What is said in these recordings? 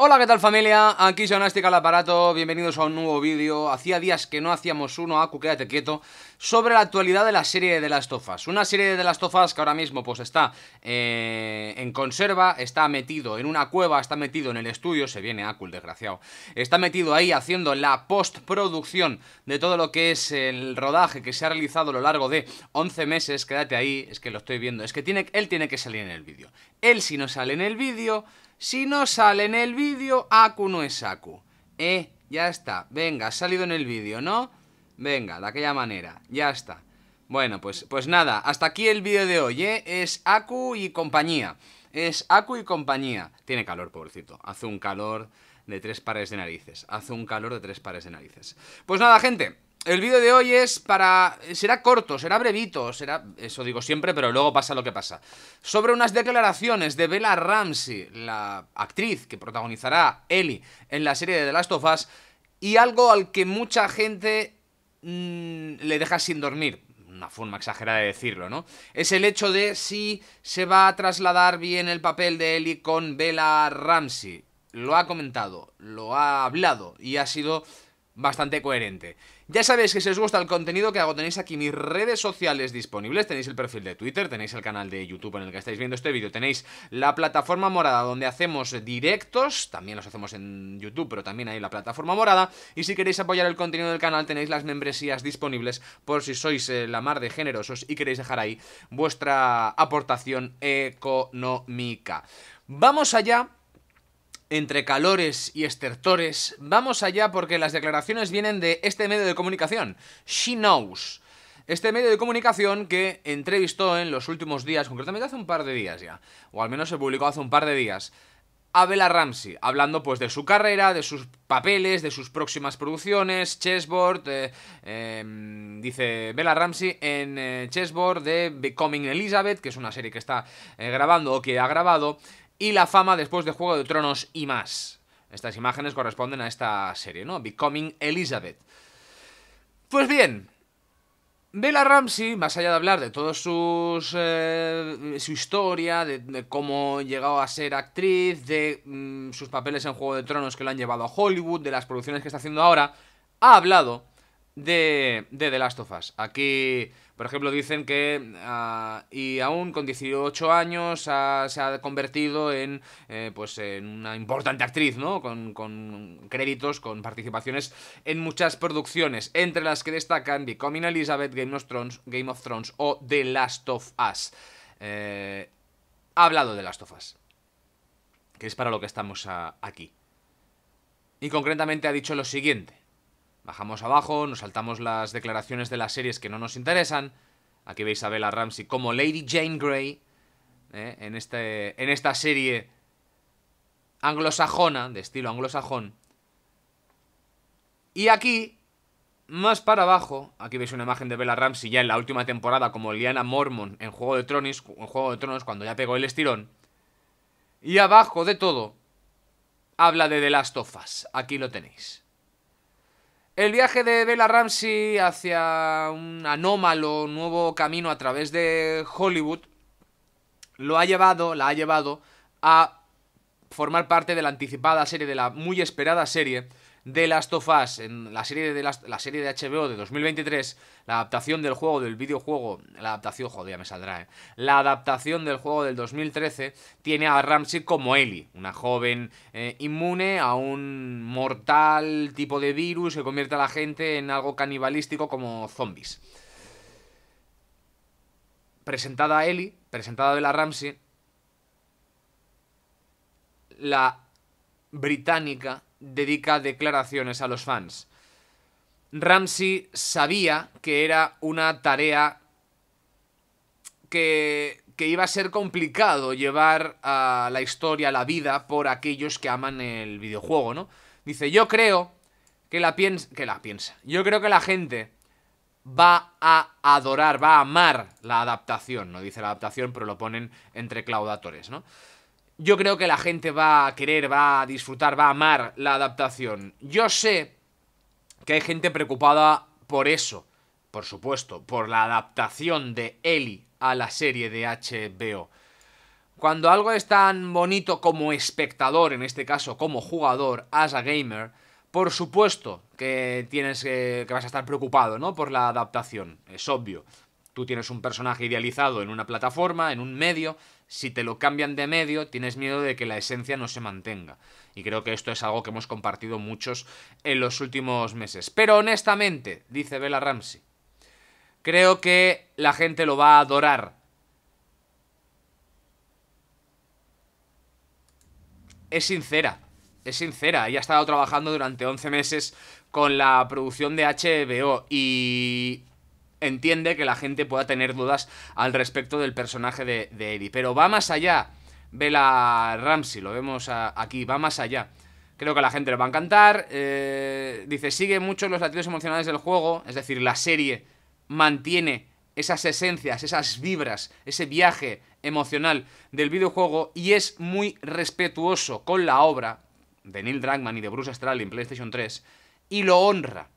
Hola, ¿qué tal familia? Aquí Jonástica al aparato, bienvenidos a un nuevo vídeo. Hacía días que no hacíamos uno, Aku, quédate quieto, sobre la actualidad de la serie de las tofas. Una serie de las tofas que ahora mismo pues está eh, en conserva, está metido en una cueva, está metido en el estudio, se viene Aku el desgraciado, está metido ahí haciendo la postproducción de todo lo que es el rodaje que se ha realizado a lo largo de 11 meses, quédate ahí, es que lo estoy viendo, es que tiene, él tiene que salir en el vídeo. Él si no sale en el vídeo si no sale en el vídeo, Aku no es Aku. Eh, ya está. Venga, ha salido en el vídeo, ¿no? Venga, de aquella manera. Ya está. Bueno, pues, pues nada, hasta aquí el vídeo de hoy, ¿eh? Es Aku y compañía. Es Aku y compañía. Tiene calor, pobrecito. Hace un calor de tres pares de narices. Hace un calor de tres pares de narices. Pues nada, gente el vídeo de hoy es para... será corto, será brevito, será... eso digo siempre, pero luego pasa lo que pasa. Sobre unas declaraciones de Bella Ramsey, la actriz que protagonizará Ellie en la serie de The Last of Us, y algo al que mucha gente mm, le deja sin dormir, una forma exagerada de decirlo, ¿no? Es el hecho de si se va a trasladar bien el papel de Ellie con Bella Ramsey. Lo ha comentado, lo ha hablado y ha sido bastante coherente. Ya sabéis que si os gusta el contenido que hago tenéis aquí mis redes sociales disponibles, tenéis el perfil de Twitter, tenéis el canal de YouTube en el que estáis viendo este vídeo, tenéis la plataforma morada donde hacemos directos, también los hacemos en YouTube, pero también hay la plataforma morada, y si queréis apoyar el contenido del canal tenéis las membresías disponibles por si sois eh, la mar de generosos y queréis dejar ahí vuestra aportación económica. Vamos allá entre calores y estertores, vamos allá porque las declaraciones vienen de este medio de comunicación, She Knows. Este medio de comunicación que entrevistó en los últimos días, concretamente hace un par de días ya, o al menos se publicó hace un par de días, a Bella Ramsey, hablando pues de su carrera, de sus papeles, de sus próximas producciones, Chessboard, eh, em, dice Bella Ramsey en eh, Chessboard de Becoming Elizabeth, que es una serie que está eh, grabando o que ha grabado, y la fama después de Juego de Tronos y más. Estas imágenes corresponden a esta serie, ¿no? Becoming Elizabeth. Pues bien, Bella Ramsey, más allá de hablar de toda eh, su historia, de, cómo cómo llegado a ser actriz, de mm, sus papeles en Juego de Tronos que lo han llevado a Hollywood, de las producciones que está haciendo ahora, ha hablado de, de The Last of Us. Aquí por ejemplo, dicen que ah, y aún con 18 años se ha convertido en, eh, pues, en una importante actriz, ¿no? Con, créditos, con participaciones en muchas producciones, entre las que destacan Coming Elizabeth, Game of Thrones, Game of Thrones o The Last of Us. Eh, ha hablado de The Last of Us, que es para lo que estamos ah, aquí. Y concretamente ha dicho lo siguiente. Bajamos abajo, nos saltamos las declaraciones de las series que no nos interesan. Aquí veis a Bella Ramsey como Lady Jane Grey. Eh, en, este, en esta serie anglosajona, de estilo anglosajón. Y aquí, más para abajo, aquí veis una imagen de Bella Ramsey ya en la última temporada como Liana Mormon en Juego de Tronos, en Juego de Tronos cuando ya pegó el estirón. Y abajo de todo, habla de The Last of Us. Aquí lo tenéis. El viaje de Bella Ramsey hacia un anómalo nuevo camino a través de Hollywood lo ha llevado, la ha llevado a formar parte de la anticipada serie, de la muy esperada serie de Last of Us, en la serie de, la serie de HBO de 2023, la adaptación del juego del videojuego, la adaptación, joder, me saldrá, eh, la adaptación del juego del 2013 tiene a Ramsey como Ellie, una joven eh, inmune a un mortal tipo de virus que convierte a la gente en algo canibalístico como zombies. Presentada a Ellie, presentada de la Ramsey, la británica dedica declaraciones a los fans. Ramsey sabía que era una tarea que, iba a ser complicado llevar a la historia, a la vida, por aquellos que aman el videojuego, ¿no? Dice, yo creo que la, piensa, que la piensa. Yo creo que la gente va a adorar, va a amar la adaptación. No dice la adaptación, pero lo ponen entre claudatores, ¿no? yo creo que la gente va a querer, va a disfrutar, va a amar la adaptación. Yo sé que hay gente preocupada por eso, por supuesto, por la adaptación de Eli a la serie de HBO. Cuando algo es tan bonito como espectador, en este caso como jugador, as a gamer, por supuesto que tienes que vas a estar preocupado, ¿no? Por la adaptación, es obvio. Tú tienes un personaje idealizado en una plataforma, en un medio, si te lo cambian de medio, tienes miedo de que la esencia no se mantenga. Y creo que esto es algo que hemos compartido muchos en los últimos meses. Pero honestamente, dice Bella Ramsey, creo que la gente lo va a adorar. Es sincera, es sincera. Ella ha estado trabajando durante 11 meses con la producción de HBO y entiende que la gente pueda tener dudas al respecto del personaje de, Eddie. Pero va más allá. Vela Ramsey, lo vemos aquí, va más allá. Creo que a la gente le va a encantar. Eh, dice, sigue mucho los latidos emocionales del juego, es decir, la serie mantiene esas esencias, esas vibras, ese viaje emocional del videojuego y es muy respetuoso con la obra de Neil Druckmann y de Bruce Straley en PlayStation 3 y lo honra.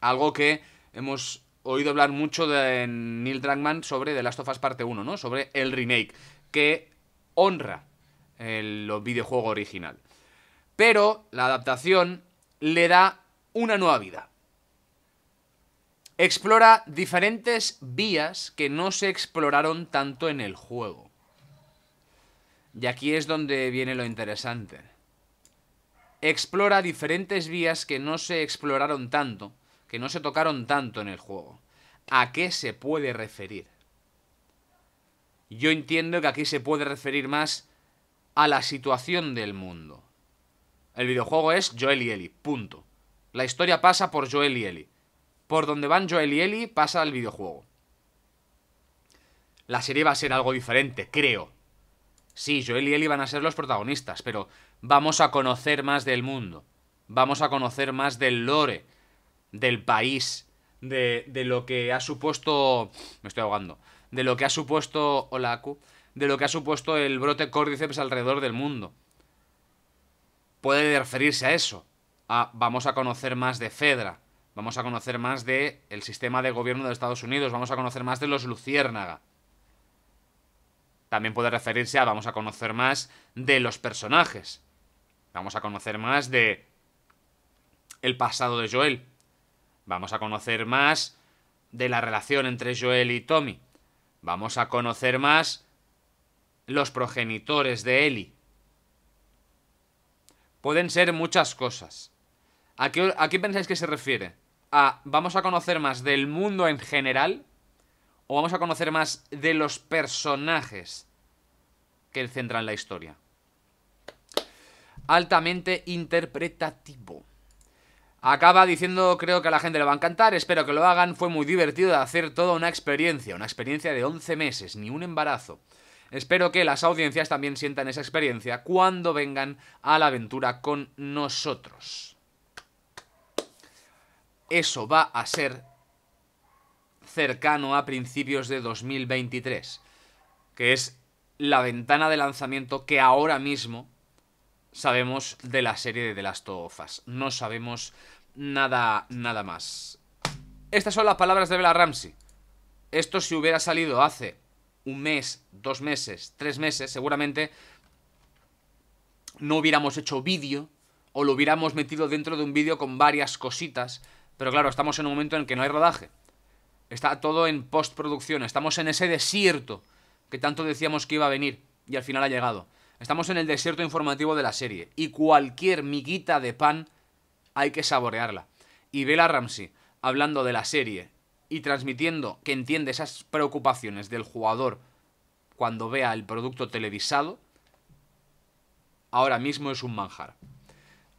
Algo que hemos He oído hablar mucho de Neil Druckmann sobre The Last of Us Parte 1, ¿no? Sobre el remake, que honra el videojuego original. Pero la adaptación le da una nueva vida. Explora diferentes vías que no se exploraron tanto en el juego. Y aquí es donde viene lo interesante. Explora diferentes vías que no se exploraron tanto que no se tocaron tanto en el juego. ¿A qué se puede referir? Yo entiendo que aquí se puede referir más a la situación del mundo. El videojuego es Joel y Ellie, punto. La historia pasa por Joel y Ellie. Por donde van Joel y Ellie pasa el videojuego. La serie va a ser algo diferente, creo. Sí, Joel y Ellie van a ser los protagonistas, pero vamos a conocer más del mundo. Vamos a conocer más del lore del país, de, lo que ha supuesto... Me estoy ahogando. De lo que ha supuesto... Aku. De lo que ha supuesto el brote córdiceps alrededor del mundo. Puede referirse a eso. A, vamos a conocer más de Fedra. Vamos a conocer más de... el sistema de gobierno de Estados Unidos. Vamos a conocer más de los Luciérnaga. También puede referirse a vamos a conocer más de los personajes. Vamos a conocer más de el pasado de Joel. Vamos a conocer más de la relación entre Joel y Tommy. Vamos a conocer más los progenitores de Ellie. Pueden ser muchas cosas. ¿A qué, pensáis que se refiere? ¿A vamos a conocer más del mundo en general? ¿O vamos a conocer más de los personajes que centran la historia? Altamente interpretativo. Acaba diciendo, creo que a la gente le va a encantar, espero que lo hagan, fue muy divertido de hacer toda una experiencia, una experiencia de 11 meses, ni un embarazo. Espero que las audiencias también sientan esa experiencia cuando vengan a la aventura con nosotros. Eso va a ser cercano a principios de 2023, que es la ventana de lanzamiento que ahora mismo sabemos de la serie de The Last of No sabemos nada, nada más. Estas son las palabras de Bella Ramsey. Esto si hubiera salido hace un mes, dos meses, tres meses, seguramente no hubiéramos hecho vídeo o lo hubiéramos metido dentro de un vídeo con varias cositas. Pero claro, estamos en un momento en que no hay rodaje. Está todo en postproducción. Estamos en ese desierto que tanto decíamos que iba a venir y al final ha llegado. Estamos en el desierto informativo de la serie y cualquier miguita de pan hay que saborearla. Y Bella Ramsey, hablando de la serie y transmitiendo que entiende esas preocupaciones del jugador cuando vea el producto televisado, ahora mismo es un manjar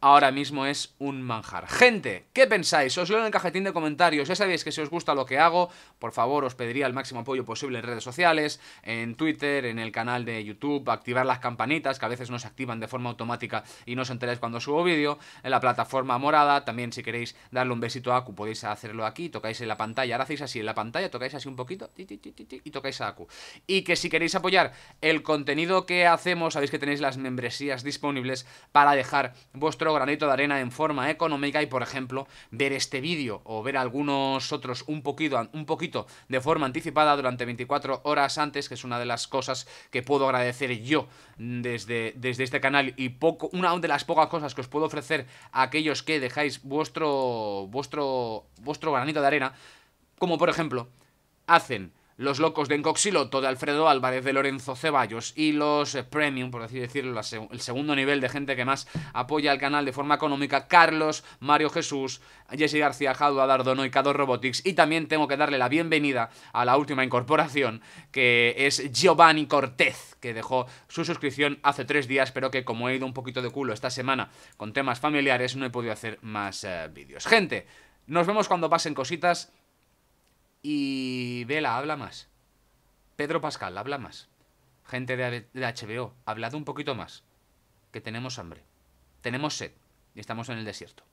ahora mismo es un manjar. Gente, ¿qué pensáis? Os leo en el cajetín de comentarios. Ya sabéis que si os gusta lo que hago, por favor os pediría el máximo apoyo posible en redes sociales, en Twitter, en el canal de YouTube, activar las campanitas que a veces no se activan de forma automática y no os enteráis cuando subo vídeo, en la plataforma morada, también si queréis darle un besito a Aku podéis hacerlo aquí, tocáis en la pantalla, ahora hacéis así en la pantalla, tocáis así un poquito y tocáis a Aku. Y que si queréis apoyar el contenido que hacemos, sabéis que tenéis las membresías disponibles para dejar vuestro granito de arena en forma económica y, por ejemplo, ver este vídeo o ver algunos otros un poquito, un poquito de forma anticipada durante 24 horas antes, que es una de las cosas que puedo agradecer yo desde, desde este canal y poco, una de las pocas cosas que os puedo ofrecer a aquellos que dejáis vuestro, vuestro, vuestro granito de arena, como por ejemplo, hacen los locos de Encoxiloto de Alfredo Álvarez, de Lorenzo Ceballos y los eh, premium, por así decirlo, el segundo nivel de gente que más apoya al canal de forma económica, Carlos, Mario Jesús, Jesse García, Jadu, Dardono y Cado Robotics. Y también tengo que darle la bienvenida a la última incorporación, que es Giovanni Cortez, que dejó su suscripción hace tres días, pero que como he ido un poquito de culo esta semana con temas familiares, no he podido hacer más eh, vídeos. Gente, nos vemos cuando pasen cositas. Y Vela habla más. Pedro Pascal habla más. Gente de HBO, hablad un poquito más. Que tenemos hambre. Tenemos sed. Y estamos en el desierto.